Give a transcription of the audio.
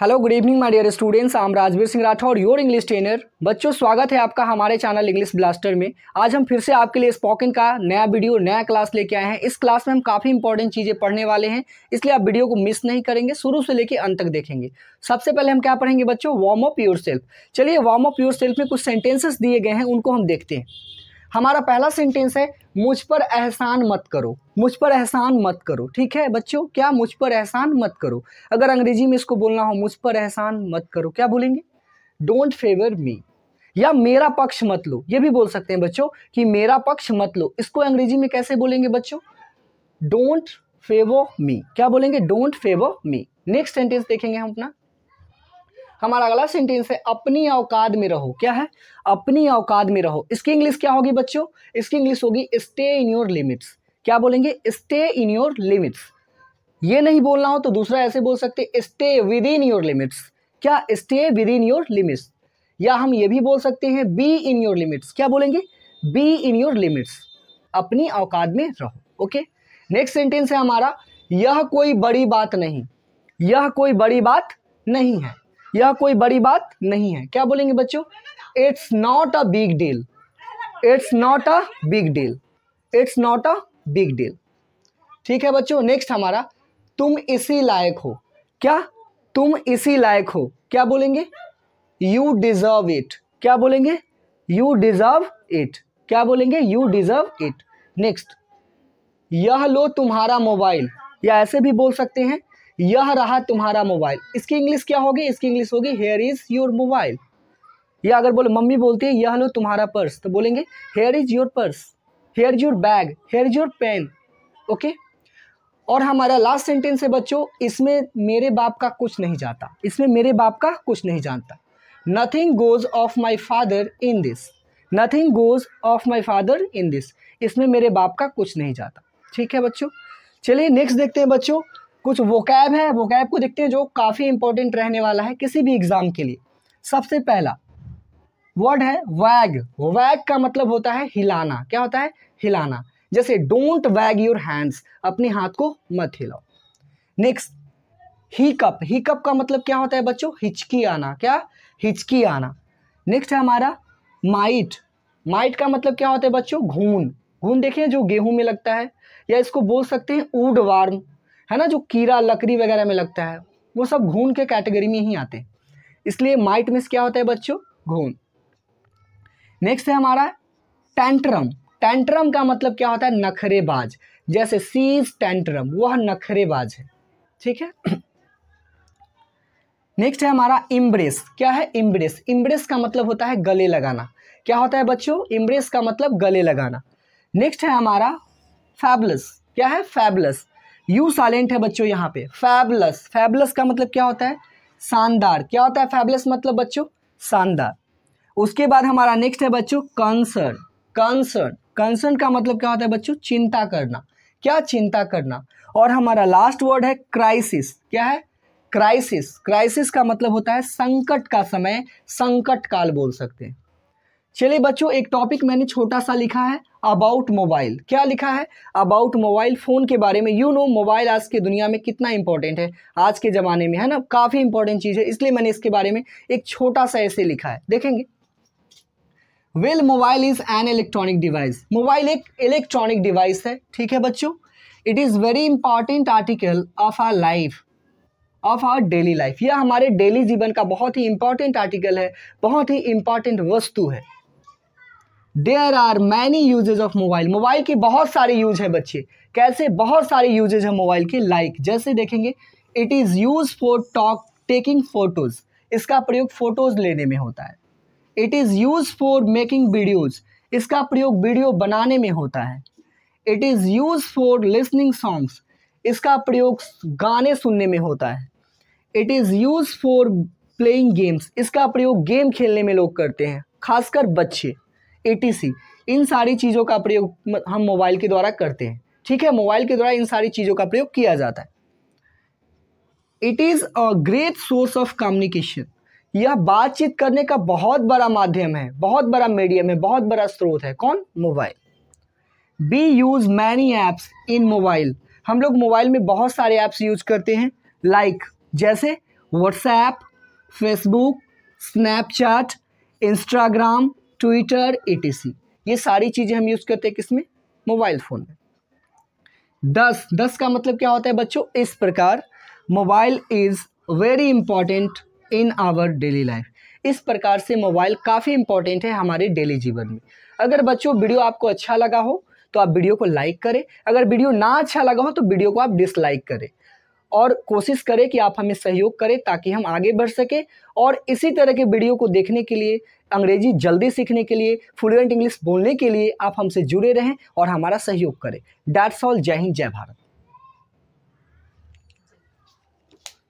hello good evening my dear students I'm Rajveer Singh Rathore your English trainer बच्चों स्वागत है आपका हमारे चैनल इंग्लिश ब्लास्टर में आज हम फिर से आपके लिए स्पोकन का नया वीडियो नया क्लास लेके आए हैं इस क्लास में हम काफ़ी इंपॉर्टेंट चीज़ें पढ़ने वाले हैं इसलिए आप वीडियो को मिस नहीं करेंगे शुरू से लेकर अंत तक देखेंगे सबसे पहले हम क्या पढ़ेंगे बच्चों वार्म अप योर सेल्फ चलिए वार्म अप योर सेल्फ में कुछ सेंटेंसेस दिए गए हैं उनको हम देखते हैं हमारा पहला सेंटेंस है मुझ पर एहसान मत करो मुझ पर एहसान मत करो ठीक है बच्चों क्या मुझ पर एहसान मत करो अगर अंग्रेजी में इसको बोलना हो मुझ पर एहसान मत करो क्या बोलेंगे डोंट फेवर मी या मेरा पक्ष मत लो ये भी बोल सकते हैं बच्चों कि मेरा पक्ष मत लो इसको अंग्रेजी में कैसे बोलेंगे बच्चों डोंट फेवर मी क्या बोलेंगे don't favour me next sentence देखेंगे हम अपना हमारा अगला सेंटेंस है अपनी औकात में रहो क्या है अपनी औकात में रहो इसकी इंग्लिश क्या होगी बच्चों इसकी इंग्लिश होगी स्टे इन योर लिमिट्स क्या बोलेंगे स्टे इन योर लिमिट्स ये नहीं बोलना हो तो दूसरा ऐसे बोल सकते stay within your limits क्या stay within your limits या हम ये भी बोल सकते हैं बी इन योर लिमिट्स क्या बोलेंगे बी इन योर लिमिट्स अपनी औकात में रहो ओके नेक्स्ट सेंटेंस है हमारा यह कोई बड़ी बात नहीं यह कोई बड़ी बात नहीं है यह कोई बड़ी बात नहीं है क्या बोलेंगे बच्चों it's not a big deal it's not a big deal it's not a big deal ठीक है बच्चों नेक्स्ट हमारा तुम इसी लायक हो क्या तुम इसी लायक हो क्या बोलेंगे यू डिजर्व इट क्या बोलेंगे यू डिजर्व इट क्या बोलेंगे यू डिजर्व इट नेक्स्ट यह लो तुम्हारा मोबाइल या ऐसे भी बोल सकते हैं यह रहा तुम्हारा मोबाइल इसकी इंग्लिश क्या होगी इसकी इंग्लिश होगी हेयर इज़ योर मोबाइल या अगर बोले मम्मी बोलती है यह लो तुम्हारा पर्स तो बोलेंगे here is your purse here is your bag here is your pen okay और हमारा लास्ट सेंटेंस है बच्चों इसमें मेरे बाप का कुछ नहीं जाता इसमें मेरे बाप का कुछ नहीं जानता nothing goes of my father in this nothing goes of my father in this इसमें मेरे बाप का कुछ नहीं जाता ठीक है बच्चों चलिए नेक्स्ट देखते हैं बच्चों कुछ वोकैब है वोकैब को देखते हैं जो काफ़ी इंपॉर्टेंट रहने वाला है किसी भी एग्ज़ाम के लिए सबसे पहला वर्ड है वैग वैग का मतलब होता है हिलाना क्या होता है हिलाना जैसे डोंट वैग योर हैंड्स अपने हाथ को मत हिलाओ नेक्स्ट हीकअप हीकअप का मतलब क्या होता है बच्चों हिचकी आना क्या हिचकी आना नेक्स्ट है हमारा माइट माइट का मतलब क्या होता है बच्चों घून घून देखिए जो गेहूं में लगता है या इसको बोल सकते हैं ऊड वार्म है ना जो कीड़ा लकड़ी वगैरह में लगता है वो सब घून के कैटेगरी में ही आते हैं इसलिए माइट मिस क्या होता है बच्चों घून नेक्स्ट है हमारा टेंट्रम टेंट्रम का मतलब क्या होता है नखरेबाज जैसे सीज टेंट्रम वह नखरेबाज है ठीक है नेक्स्ट है हमारा इम्ब्रेस क्या है इम्ब्रेस इम्ब्रेस का मतलब होता है गले लगाना क्या होता है बच्चों इम्ब्रेस का मतलब गले लगाना नेक्स्ट है हमारा फैबलस क्या है फैबलस यू साइलेंट है बच्चों यहाँ पे फैबलस फैबलस का मतलब क्या होता है शानदार क्या होता है फैबलस मतलब बच्चों शानदार उसके बाद हमारा नेक्स्ट है बच्चों कंसर्न कंसर्न कंसर्न का मतलब क्या होता है बच्चों चिंता करना क्या चिंता करना और हमारा लास्ट वर्ड है क्राइसिस क्या है क्राइसिस क्राइसिस का मतलब होता है संकट का समय संकट काल बोल सकते हैं चलिए बच्चों एक टॉपिक मैंने छोटा सा लिखा है अबाउट मोबाइल क्या लिखा है अबाउट मोबाइल फ़ोन के बारे में यू नो मोबाइल आज की दुनिया में कितना इंपॉर्टेंट है आज के ज़माने में है ना काफ़ी इंपॉर्टेंट चीज़ है इसलिए मैंने इसके बारे में एक छोटा सा ऐसे लिखा है देखेंगे well mobile is an electronic device mobile एक इलेक्ट्रॉनिक डिवाइस है ठीक है बच्चों it is very important article of our life of our daily life यह हमारे डेली जीवन का बहुत ही इंपॉर्टेंट आर्टिकल है बहुत ही इंपॉर्टेंट वस्तु है there are many uses of mobile mobile के बहुत सारे यूज है बच्चे कैसे बहुत सारे यूजेज हैं मोबाइल के लाइक like, जैसे देखेंगे it is use for talk taking photos इसका प्रयोग फोटोज़ लेने में होता है it is use for making videos इसका प्रयोग वीडियो बनाने में होता है it is use for listening songs इसका प्रयोग गाने सुनने में होता है it is use for playing games इसका प्रयोग गेम खेलने में लोग करते हैं खासकर बच्चे ए इन सारी चीज़ों का प्रयोग हम मोबाइल के द्वारा करते हैं ठीक है मोबाइल के द्वारा इन सारी चीज़ों का प्रयोग किया जाता है it is a great source of communication यह बातचीत करने का बहुत बड़ा माध्यम है बहुत बड़ा मीडियम है बहुत बड़ा स्रोत है कौन mobile we use many apps in mobile हम लोग मोबाइल में बहुत सारे ऐप्स यूज करते हैं लाइक like, जैसे WhatsApp Facebook Snapchat Instagram Twitter etc ये सारी चीज़ें हम यूज़ करते हैं किसमें मोबाइल फ़ोन में दस दस का मतलब क्या होता है बच्चों इस प्रकार mobile is very important in our daily life इस प्रकार से मोबाइल काफ़ी इंपॉर्टेंट है हमारे डेली जीवन में अगर बच्चों वीडियो आपको अच्छा लगा हो तो आप वीडियो को लाइक करें अगर वीडियो ना अच्छा लगा हो तो वीडियो को आप डिसलाइक करें और कोशिश करें कि आप हमें सहयोग करें ताकि हम आगे बढ़ सकें और इसी तरह के वीडियो को देखने के लिए अंग्रेजी जल्दी सीखने के लिए फ्लुएंट इंग्लिश बोलने के लिए आप हमसे जुड़े रहें और हमारा सहयोग करें डैट्स ऑल जय हिंद जय भारत